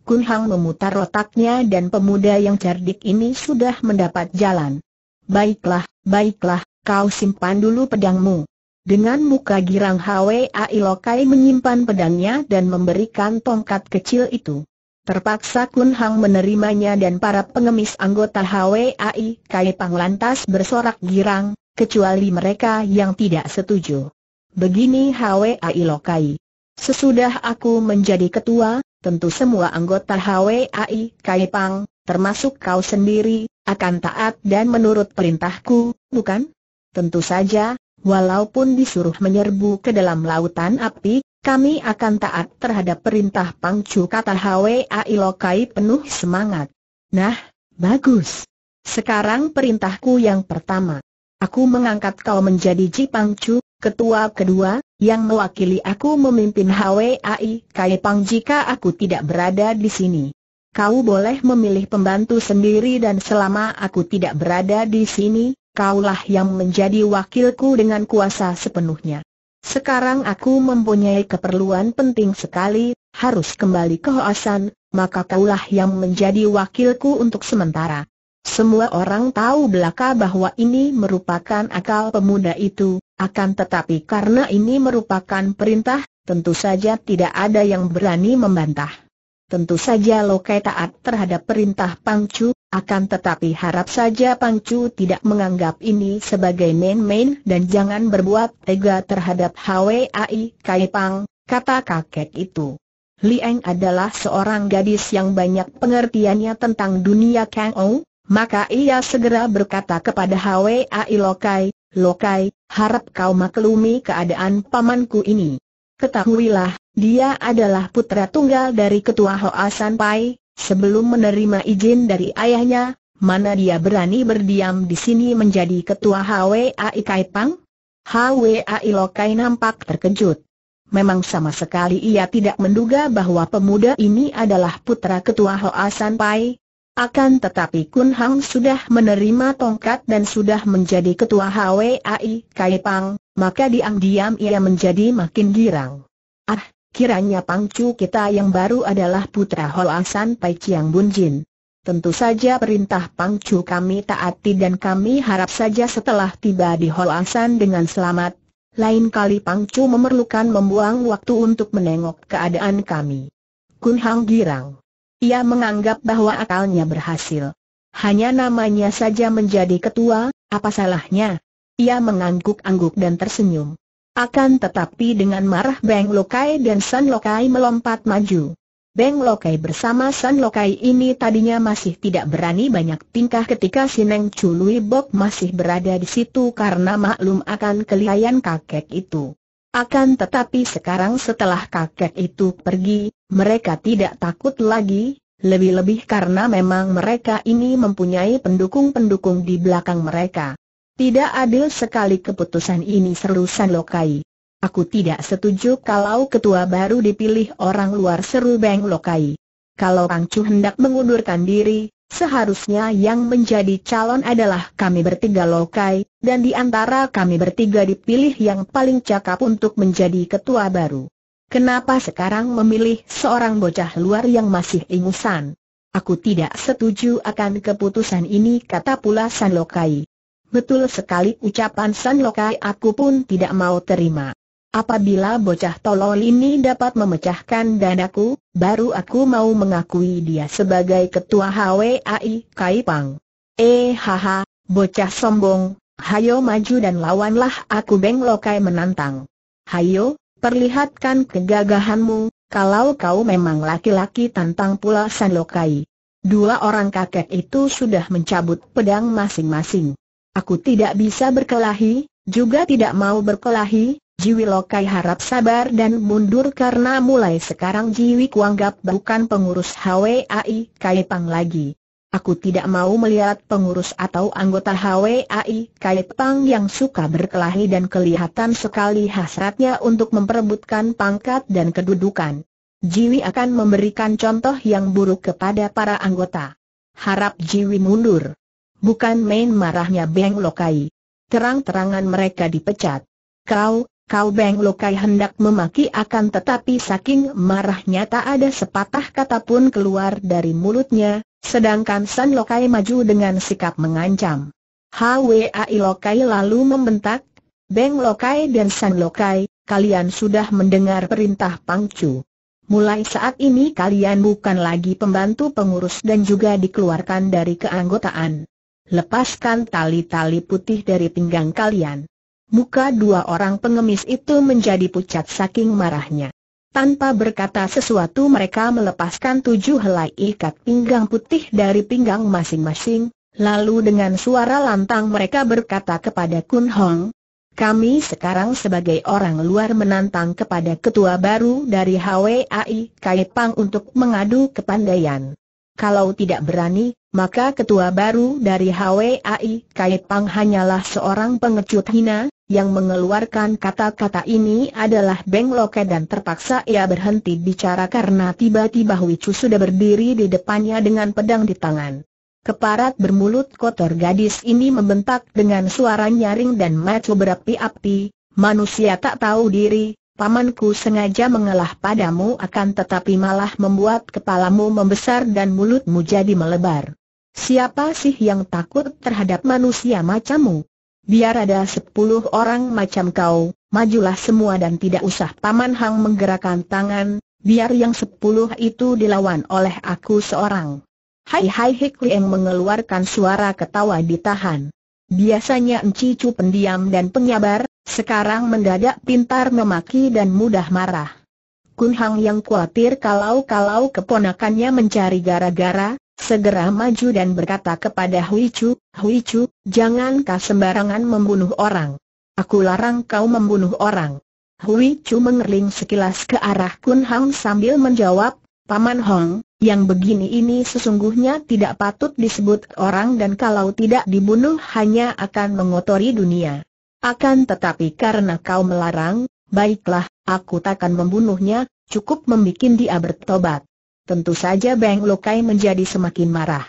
Kun Hang memutar otaknya dan pemuda yang cerdik ini sudah mendapat jalan. Baiklah, baiklah, kau simpan dulu pedangmu. Dengan muka girang Hawe Ailokai menyimpan pedangnya dan memberikan tongkat kecil itu. Terpaksa Kun Hang menerimanya dan para pengemis anggota HWAI Ailokai Pang lantas bersorak girang, kecuali mereka yang tidak setuju. Begini Hawe Ailokai, Sesudah aku menjadi ketua, tentu semua anggota HWAI Kaipang, termasuk kau sendiri, akan taat dan menurut perintahku, bukan? Tentu saja, walaupun disuruh menyerbu ke dalam lautan api, kami akan taat terhadap perintah Pangcu kata HWAI Lokai penuh semangat. Nah, bagus. Sekarang perintahku yang pertama. Aku mengangkat kau menjadi Ji Pangcu, ketua kedua, yang mewakili aku memimpin HWAI Kaipang jika aku tidak berada di sini. Kau boleh memilih pembantu sendiri dan selama aku tidak berada di sini, kaulah yang menjadi wakilku dengan kuasa sepenuhnya. Sekarang aku mempunyai keperluan penting sekali, harus kembali ke Hoasan, maka kaulah yang menjadi wakilku untuk sementara. Semua orang tahu belaka bahwa ini merupakan akal pemuda itu, akan tetapi karena ini merupakan perintah, tentu saja tidak ada yang berani membantah. Tentu saja Lokai taat terhadap perintah Pangcu, akan tetapi harap saja Pangcu tidak menganggap ini sebagai main-main dan jangan berbuat tega terhadap Hwai Kai Pang, kata kakek itu. Liang adalah seorang gadis yang banyak pengertiannya tentang dunia Kang Ou, maka ia segera berkata kepada Hwai Lokai, Lokai, harap kau maklumi keadaan pamanku ini. Ketahuilah, dia adalah putra tunggal dari Ketua Hoa Pai. sebelum menerima izin dari ayahnya, mana dia berani berdiam di sini menjadi Ketua HWAI Kaipang? HWAI Lokai nampak terkejut. Memang sama sekali ia tidak menduga bahwa pemuda ini adalah putra Ketua Hoa Pai. Akan tetapi Kun Hang sudah menerima tongkat dan sudah menjadi ketua HWAI Kai Pang, maka diam-diam ia menjadi makin girang. Ah, kiranya pangcu kita yang baru adalah putra Holasan Pai Chiang Bun Jin. Tentu saja perintah pangcu kami taati dan kami harap saja setelah tiba di Holasan dengan selamat, lain kali pangcu memerlukan membuang waktu untuk menengok keadaan kami. Kun Hang girang. Ia menganggap bahwa akalnya berhasil. Hanya namanya saja menjadi ketua, apa salahnya? Ia mengangguk-angguk dan tersenyum. Akan tetapi dengan marah Beng Lokai dan San Lokai melompat maju. Beng Lokai bersama San Lokai ini tadinya masih tidak berani banyak tingkah ketika Sineng Neng Bok masih berada di situ karena maklum akan kelihayan kakek itu. Akan tetapi sekarang setelah kakek itu pergi, mereka tidak takut lagi, lebih-lebih karena memang mereka ini mempunyai pendukung-pendukung di belakang mereka. Tidak adil sekali keputusan ini seru San Lokai. Aku tidak setuju kalau ketua baru dipilih orang luar seru Beng Lokai. Kalau Kang Chu hendak mengundurkan diri, Seharusnya yang menjadi calon adalah kami bertiga lokai, dan di antara kami bertiga dipilih yang paling cakap untuk menjadi ketua baru. Kenapa sekarang memilih seorang bocah luar yang masih ingusan? Aku tidak setuju akan keputusan ini kata pula San Lokai. Betul sekali ucapan San Lokai aku pun tidak mau terima. Apabila bocah tolol ini dapat memecahkan dadaku, baru aku mau mengakui dia sebagai ketua HWAI Kaipang. Eh haha, bocah sombong, hayo maju dan lawanlah aku Beng Lokai menantang. Hayo, perlihatkan kegagahanmu, kalau kau memang laki-laki tantang pula San Lokai. Dua orang kakek itu sudah mencabut pedang masing-masing. Aku tidak bisa berkelahi, juga tidak mau berkelahi, Jiwi Lokai harap sabar dan mundur karena mulai sekarang Jiwi kuanggap bukan pengurus HWAI Kaipang lagi. Aku tidak mau melihat pengurus atau anggota HWAI Kaipang yang suka berkelahi dan kelihatan sekali hasratnya untuk memperebutkan pangkat dan kedudukan. Jiwi akan memberikan contoh yang buruk kepada para anggota. Harap Jiwi mundur. Bukan main marahnya Beng Lokai. Terang-terangan mereka dipecat. Kau, Kau Beng Lokai hendak memaki akan tetapi saking marahnya tak ada sepatah kata pun keluar dari mulutnya, sedangkan San Lokai maju dengan sikap mengancam. Hwai Lokai lalu membentak, Beng Lokai dan San Lokai, kalian sudah mendengar perintah Pangcu. Mulai saat ini kalian bukan lagi pembantu pengurus dan juga dikeluarkan dari keanggotaan. Lepaskan tali-tali putih dari pinggang kalian muka dua orang pengemis itu menjadi pucat saking marahnya. Tanpa berkata sesuatu mereka melepaskan tujuh helai ikat pinggang putih dari pinggang masing-masing, lalu dengan suara lantang mereka berkata kepada Kun Hong, kami sekarang sebagai orang luar menantang kepada ketua baru dari HWAI Kai Pang untuk mengadu kepandaian. Kalau tidak berani, maka ketua baru dari HWAI Kai Pang hanyalah seorang pengecut hina, yang mengeluarkan kata-kata ini adalah Beng Loke dan terpaksa ia berhenti bicara karena tiba-tiba Hui Chu sudah berdiri di depannya dengan pedang di tangan. Keparat bermulut kotor gadis ini membentak dengan suara nyaring dan mata berapi-api, manusia tak tahu diri, Pamanku sengaja mengalah padamu akan tetapi malah membuat kepalamu membesar dan mulutmu jadi melebar. Siapa sih yang takut terhadap manusia macamu? biar ada sepuluh orang macam kau, majulah semua dan tidak usah Paman Hang menggerakkan tangan, biar yang sepuluh itu dilawan oleh aku seorang. Hai Hai Hik Liang mengeluarkan suara ketawa ditahan. Biasanya Encicu pendiam dan penyabar, sekarang mendadak pintar memaki dan mudah marah. Kun Hang yang khawatir kalau-kalau keponakannya mencari gara-gara, Segera maju dan berkata kepada Hui Chu, Hui Chu, kau sembarangan membunuh orang. Aku larang kau membunuh orang. Hui Chu mengerling sekilas ke arah Kun Hang sambil menjawab, Paman Hong, yang begini ini sesungguhnya tidak patut disebut orang dan kalau tidak dibunuh hanya akan mengotori dunia. Akan tetapi karena kau melarang, baiklah, aku takkan membunuhnya, cukup membuat dia bertobat. Tentu saja Beng Lokai menjadi semakin marah.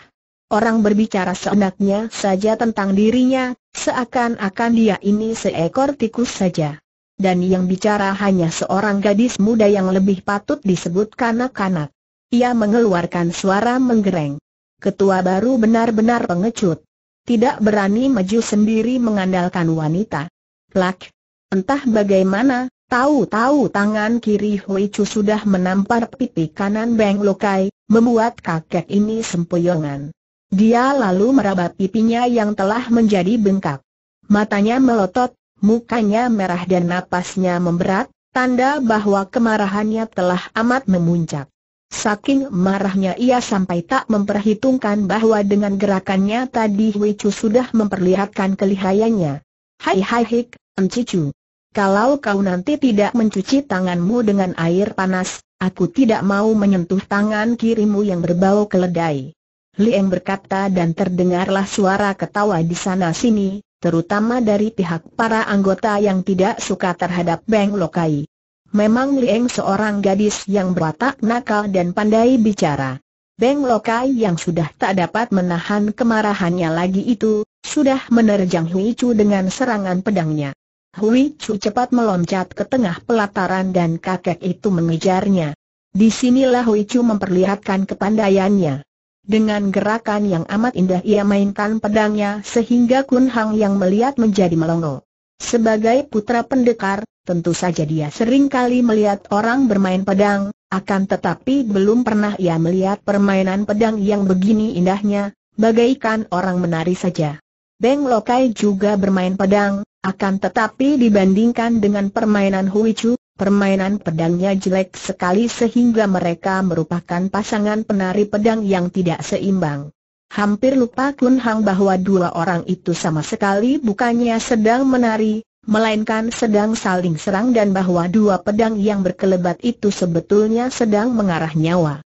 Orang berbicara seenaknya saja tentang dirinya, seakan-akan dia ini seekor tikus saja. Dan yang bicara hanya seorang gadis muda yang lebih patut disebut kanak-kanak. Ia mengeluarkan suara menggereng. Ketua baru benar-benar pengecut. Tidak berani maju sendiri mengandalkan wanita. Plak. Entah bagaimana, Tahu-tahu tangan kiri Hui Chu sudah menampar pipi kanan Beng Lokai, membuat kakek ini sempoyongan. Dia lalu meraba pipinya yang telah menjadi bengkak. Matanya melotot, mukanya merah dan napasnya memberat, tanda bahwa kemarahannya telah amat memuncak. Saking marahnya ia sampai tak memperhitungkan bahwa dengan gerakannya tadi Hui Chu sudah memperlihatkan kelihayannya. Hai hai hik, Encicu. Kalau kau nanti tidak mencuci tanganmu dengan air panas, aku tidak mau menyentuh tangan kirimu yang berbau keledai. Liem berkata dan terdengarlah suara ketawa di sana-sini, terutama dari pihak para anggota yang tidak suka terhadap Beng Lokai. Memang Lieng seorang gadis yang berwatak nakal dan pandai bicara. Beng Lokai yang sudah tak dapat menahan kemarahannya lagi itu, sudah menerjang Hui Chu dengan serangan pedangnya. Hui Chu cepat meloncat ke tengah pelataran dan kakek itu mengejarnya. Di sinilah Hui Chu memperlihatkan kepandaiannya. Dengan gerakan yang amat indah ia mainkan pedangnya sehingga Kun Hang yang melihat menjadi melongo. Sebagai putra pendekar, tentu saja dia sering kali melihat orang bermain pedang, akan tetapi belum pernah ia melihat permainan pedang yang begini indahnya, bagaikan orang menari saja. Beng Lokai juga bermain pedang, akan tetapi dibandingkan dengan permainan Hui Chu, permainan pedangnya jelek sekali sehingga mereka merupakan pasangan penari pedang yang tidak seimbang. Hampir lupa Kun Hang bahwa dua orang itu sama sekali bukannya sedang menari, melainkan sedang saling serang dan bahwa dua pedang yang berkelebat itu sebetulnya sedang mengarah nyawa.